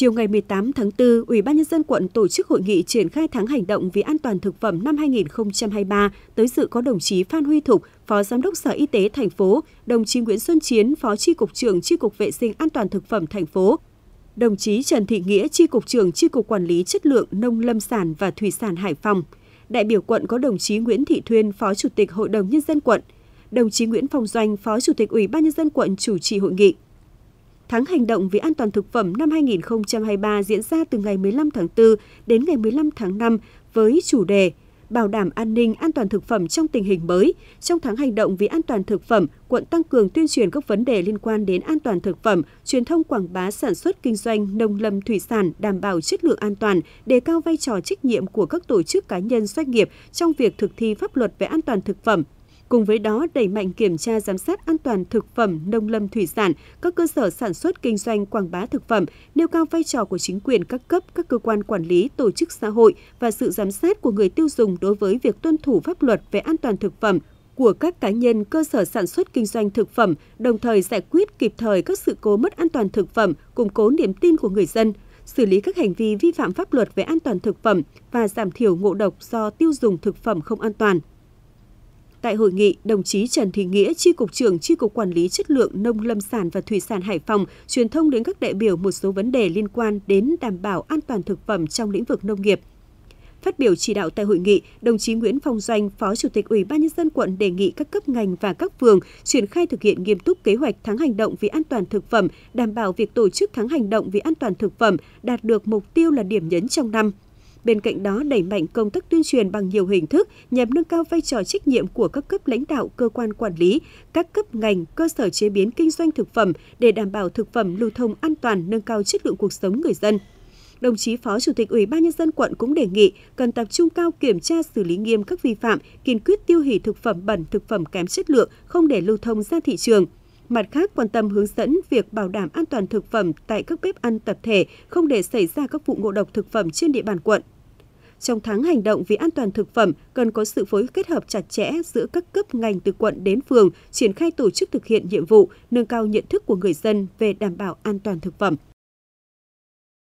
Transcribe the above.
Chiều ngày 18 tháng 4, Ủy ban nhân dân quận tổ chức hội nghị triển khai tháng hành động vì an toàn thực phẩm năm 2023, tới dự có đồng chí Phan Huy Thục, Phó Giám đốc Sở Y tế thành phố, đồng chí Nguyễn Xuân Chiến, Phó Chi cục trưởng Chi cục Vệ sinh an toàn thực phẩm thành phố, đồng chí Trần Thị Nghĩa, Chi cục trưởng Chi cục Quản lý chất lượng nông lâm sản và thủy sản Hải Phòng. Đại biểu quận có đồng chí Nguyễn Thị Thuyên, Phó Chủ tịch Hội đồng nhân dân quận, đồng chí Nguyễn Phong Doanh, Phó Chủ tịch Ủy ban nhân dân quận chủ trì hội nghị. Tháng hành động vì an toàn thực phẩm năm 2023 diễn ra từ ngày 15 tháng 4 đến ngày 15 tháng 5 với chủ đề Bảo đảm an ninh an toàn thực phẩm trong tình hình mới. Trong tháng hành động vì an toàn thực phẩm, quận tăng cường tuyên truyền các vấn đề liên quan đến an toàn thực phẩm, truyền thông quảng bá sản xuất kinh doanh nông lâm thủy sản đảm bảo chất lượng an toàn, đề cao vai trò trách nhiệm của các tổ chức cá nhân doanh nghiệp trong việc thực thi pháp luật về an toàn thực phẩm Cùng với đó, đẩy mạnh kiểm tra giám sát an toàn thực phẩm nông lâm thủy sản, các cơ sở sản xuất kinh doanh quảng bá thực phẩm, nêu cao vai trò của chính quyền các cấp, các cơ quan quản lý, tổ chức xã hội và sự giám sát của người tiêu dùng đối với việc tuân thủ pháp luật về an toàn thực phẩm, của các cá nhân cơ sở sản xuất kinh doanh thực phẩm, đồng thời giải quyết kịp thời các sự cố mất an toàn thực phẩm, củng cố niềm tin của người dân, xử lý các hành vi vi phạm pháp luật về an toàn thực phẩm và giảm thiểu ngộ độc do tiêu dùng thực phẩm không an toàn. Tại hội nghị, đồng chí Trần Thị Nghĩa, Tri Cục trưởng Tri Cục Quản lý Chất lượng Nông Lâm sản và Thủy sản Hải Phòng truyền thông đến các đại biểu một số vấn đề liên quan đến đảm bảo an toàn thực phẩm trong lĩnh vực nông nghiệp. Phát biểu chỉ đạo tại hội nghị, đồng chí Nguyễn Phong Doanh, Phó Chủ tịch Ủy ban nhân dân quận đề nghị các cấp ngành và các phường triển khai thực hiện nghiêm túc kế hoạch tháng hành động vì an toàn thực phẩm, đảm bảo việc tổ chức tháng hành động vì an toàn thực phẩm đạt được mục tiêu là điểm nhấn trong năm, Bên cạnh đó, đẩy mạnh công tác tuyên truyền bằng nhiều hình thức nhằm nâng cao vai trò trách nhiệm của các cấp lãnh đạo cơ quan quản lý, các cấp ngành, cơ sở chế biến kinh doanh thực phẩm để đảm bảo thực phẩm lưu thông an toàn, nâng cao chất lượng cuộc sống người dân đồng chí Phó Chủ tịch Ủy ban nhân dân quận cũng đề nghị cần tập trung cao kiểm tra xử lý nghiêm các vi phạm, kiên quyết tiêu hủy thực phẩm bẩn, thực phẩm kém chất lượng, không để lưu thông ra thị trường. Mặt khác, quan tâm hướng dẫn việc bảo đảm an toàn thực phẩm tại các bếp ăn tập thể, không để xảy ra các vụ ngộ độc thực phẩm trên địa bàn quận. Trong tháng hành động vì an toàn thực phẩm, cần có sự phối kết hợp chặt chẽ giữa các cấp ngành từ quận đến phường, triển khai tổ chức thực hiện nhiệm vụ, nâng cao nhận thức của người dân về đảm bảo an toàn thực phẩm.